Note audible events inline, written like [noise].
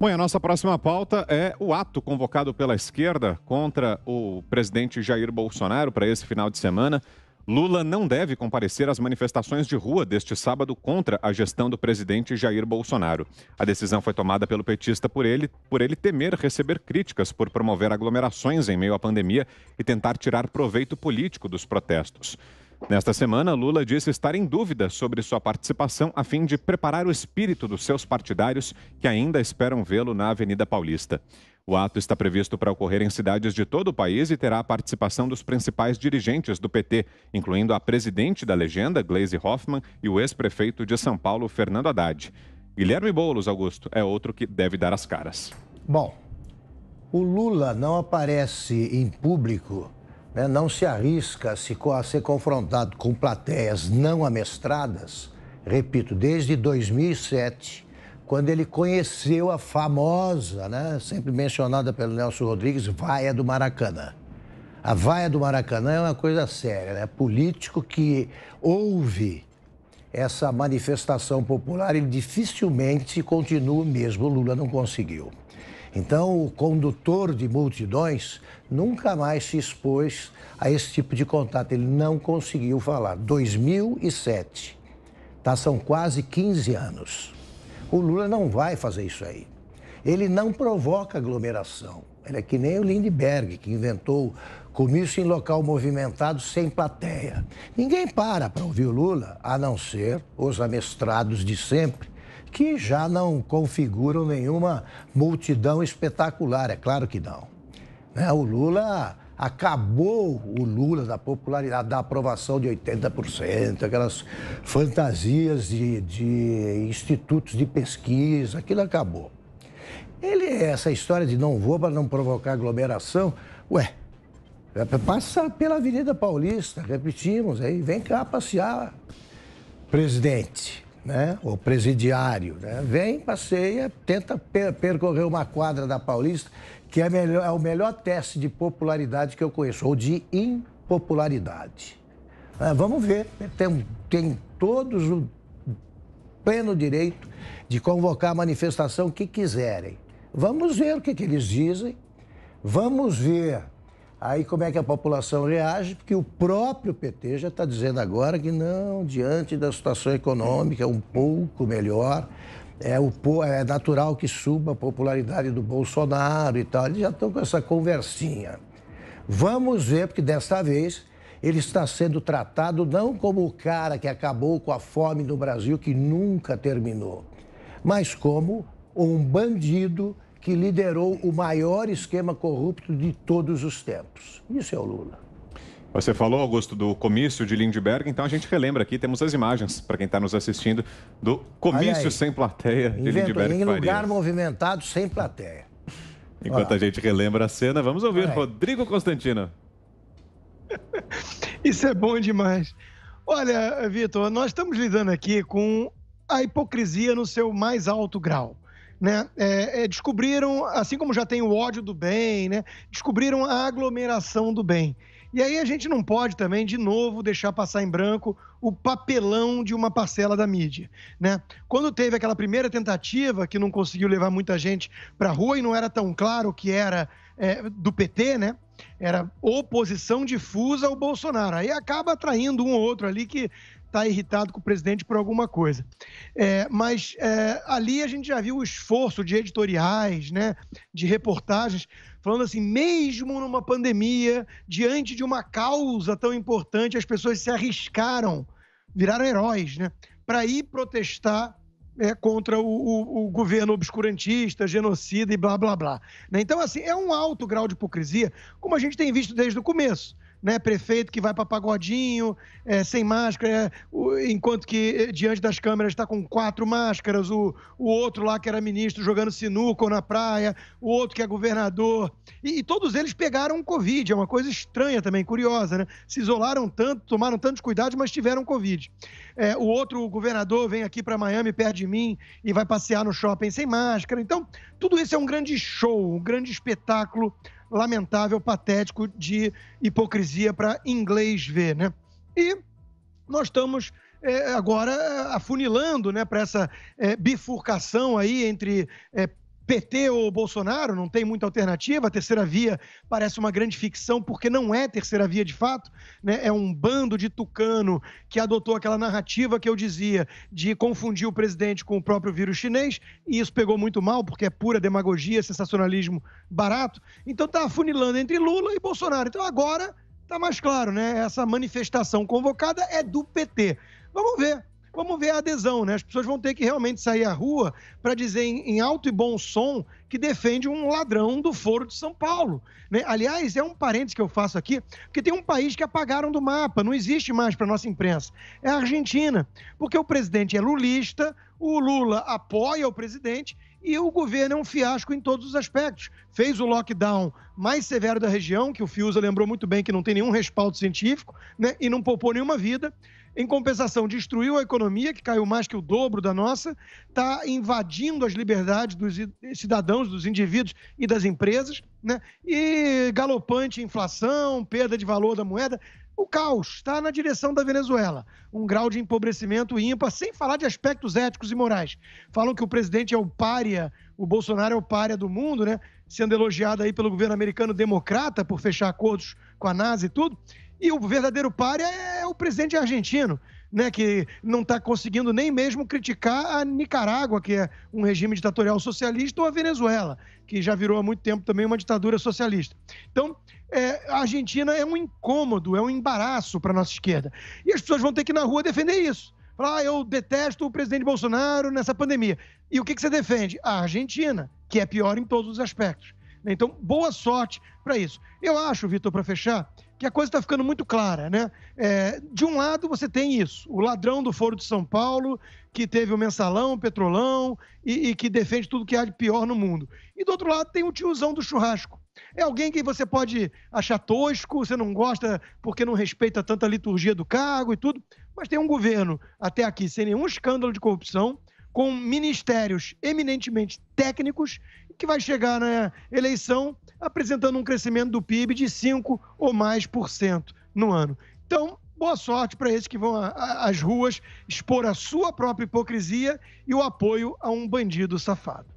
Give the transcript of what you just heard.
Bom, a nossa próxima pauta é o ato convocado pela esquerda contra o presidente Jair Bolsonaro para esse final de semana. Lula não deve comparecer às manifestações de rua deste sábado contra a gestão do presidente Jair Bolsonaro. A decisão foi tomada pelo petista por ele, por ele temer receber críticas por promover aglomerações em meio à pandemia e tentar tirar proveito político dos protestos. Nesta semana, Lula disse estar em dúvida sobre sua participação a fim de preparar o espírito dos seus partidários que ainda esperam vê-lo na Avenida Paulista. O ato está previsto para ocorrer em cidades de todo o país e terá a participação dos principais dirigentes do PT, incluindo a presidente da legenda, Gleisi Hoffmann, e o ex-prefeito de São Paulo, Fernando Haddad. Guilherme Boulos, Augusto, é outro que deve dar as caras. Bom, o Lula não aparece em público né, não se arrisca a ser confrontado com plateias não amestradas, repito, desde 2007, quando ele conheceu a famosa, né, sempre mencionada pelo Nelson Rodrigues, vaia do Maracanã. A vaia do Maracanã é uma coisa séria, né? Político que ouve essa manifestação popular, ele dificilmente continua mesmo. O Lula não conseguiu. Então, o condutor de multidões nunca mais se expôs a esse tipo de contato. Ele não conseguiu falar. 2007, tá? São quase 15 anos. O Lula não vai fazer isso aí. Ele não provoca aglomeração. Ele é que nem o Lindbergh, que inventou comício em local movimentado sem plateia. Ninguém para para ouvir o Lula, a não ser os amestrados de sempre, que já não configuram nenhuma multidão espetacular, é claro que não. Né? O Lula acabou o Lula da popularidade, da aprovação de 80%, aquelas fantasias de, de institutos de pesquisa, aquilo acabou. Ele, essa história de não vou para não provocar aglomeração, ué, é, passa pela Avenida Paulista, repetimos, aí vem cá passear, presidente né? O presidiário, né? Vem, passeia, tenta per percorrer uma quadra da Paulista, que é, melhor, é o melhor teste de popularidade que eu conheço, ou de impopularidade. É, vamos ver, né? tem, tem todos o pleno direito de convocar a manifestação que quiserem. Vamos ver o que, que eles dizem, vamos ver Aí como é que a população reage? Porque o próprio PT já está dizendo agora que não, diante da situação econômica um pouco melhor, é, o, é natural que suba a popularidade do Bolsonaro e tal. Eles já estão com essa conversinha. Vamos ver, porque desta vez ele está sendo tratado não como o cara que acabou com a fome no Brasil, que nunca terminou, mas como um bandido que liderou o maior esquema corrupto de todos os tempos. Isso é o Lula. Você falou, Augusto, do comício de Lindbergh, então a gente relembra aqui, temos as imagens, para quem está nos assistindo, do comício sem plateia de Invento, Lindbergh. Em lugar Farias. movimentado, sem plateia. Enquanto Olá. a gente relembra a cena, vamos ouvir Rodrigo Constantino. [laughs] Isso é bom demais. Olha, Vitor, nós estamos lidando aqui com a hipocrisia no seu mais alto grau né? É, é, descobriram, assim como já tem o ódio do bem, né? Descobriram a aglomeração do bem. E aí a gente não pode também, de novo, deixar passar em branco o papelão de uma parcela da mídia, né? Quando teve aquela primeira tentativa que não conseguiu levar muita gente para rua e não era tão claro que era é, do PT, né? Era oposição difusa ao Bolsonaro. Aí acaba atraindo um ou outro ali que está irritado com o presidente por alguma coisa. É, mas é, ali a gente já viu o esforço de editoriais, né, de reportagens, falando assim, mesmo numa pandemia, diante de uma causa tão importante, as pessoas se arriscaram, viraram heróis, né, para ir protestar é, contra o, o, o, governo obscurantista, genocida e blá blá blá. Né? Então, assim, é um alto grau de hipocrisia, como a gente tem visto desde o começo né, prefeito que vai para pagodinho, é, sem máscara, é, enquanto que é, diante das câmeras está com quatro máscaras, o, o outro lá que era ministro jogando sinuco na praia, o outro que é governador. E, e todos eles pegaram Covid, é uma coisa estranha também, curiosa, né? Se isolaram tanto, tomaram tantos cuidados, mas tiveram Covid. É, o outro governador vem aqui para Miami, perto de mim, e vai passear no shopping sem máscara. Então, tudo isso é um grande show, um grande espetáculo lamentável, patético de hipocrisia para inglês ver, né? E nós estamos é, agora é, afunilando né, para essa é, bifurcação aí entre é, PT ou Bolsonaro, não tem muita alternativa. A terceira via parece uma grande ficção, porque não é terceira via de fato. Né? É um bando de tucano que adotou aquela narrativa que eu dizia de confundir o presidente com o próprio vírus chinês, e isso pegou muito mal, porque é pura demagogia, sensacionalismo barato. Então está afunilando entre Lula e Bolsonaro. Então agora está mais claro, né? Essa manifestação convocada é do PT. Vamos ver Vamos ver a adesão, né? As pessoas vão ter que realmente sair à rua para dizer em alto e bom som que defende um ladrão do Foro de São Paulo. Né? Aliás, é um parênteses que eu faço aqui, porque tem um país que apagaram do mapa, não existe mais para nossa imprensa. É a Argentina, porque o presidente é lulista, o Lula apoia o presidente e o governo é um fiasco em todos os aspectos. Fez o lockdown mais severo da região, que o Fiuza lembrou muito bem que não tem nenhum respaldo científico, né? e não poupou nenhuma vida. Em compensação, destruiu a economia, que caiu mais que o dobro da nossa, está invadindo as liberdades dos cidadãos, dos indivíduos e das empresas, né? e galopante inflação, perda de valor da moeda. O caos está na direção da Venezuela. Um grau de empobrecimento ímpar, sem falar de aspectos éticos e morais. Falam que o presidente é o pária, o Bolsonaro é o pária do mundo, né? Sendo elogiado aí pelo governo americano democrata por fechar acordos com a NASA e tudo. E o verdadeiro páreo é, é o presidente argentino, né, que não está conseguindo nem mesmo criticar a Nicarágua, que é um regime ditatorial socialista, ou a Venezuela, que já virou há muito tempo também uma ditadura socialista. Então, é, a Argentina é um incômodo, é um embaraço para a nossa esquerda. E as pessoas vão ter que ir na rua defender isso. Falar, ah, eu detesto o presidente Bolsonaro nessa pandemia. E o que, que você defende? A Argentina, que é pior em todos os aspectos. Né? Então, boa sorte para isso. Eu acho, Vitor, para fechar, que a coisa está ficando muito clara, né? É, de um lado você tem isso, o ladrão do Foro de São Paulo, que teve o mensalão, o petrolão e, e, que defende tudo que há de pior no mundo. E do outro lado tem o tiozão do churrasco. É alguém que você pode achar tosco, você não gosta porque não respeita tanta liturgia do cargo e tudo, mas tem um governo até aqui sem nenhum escândalo de corrupção, com ministérios eminentemente técnicos que vai chegar na eleição apresentando um crescimento do PIB de 5 ou mais por cento no ano. Então, boa sorte para esses que vão às ruas expor a sua própria hipocrisia e o apoio a um bandido safado.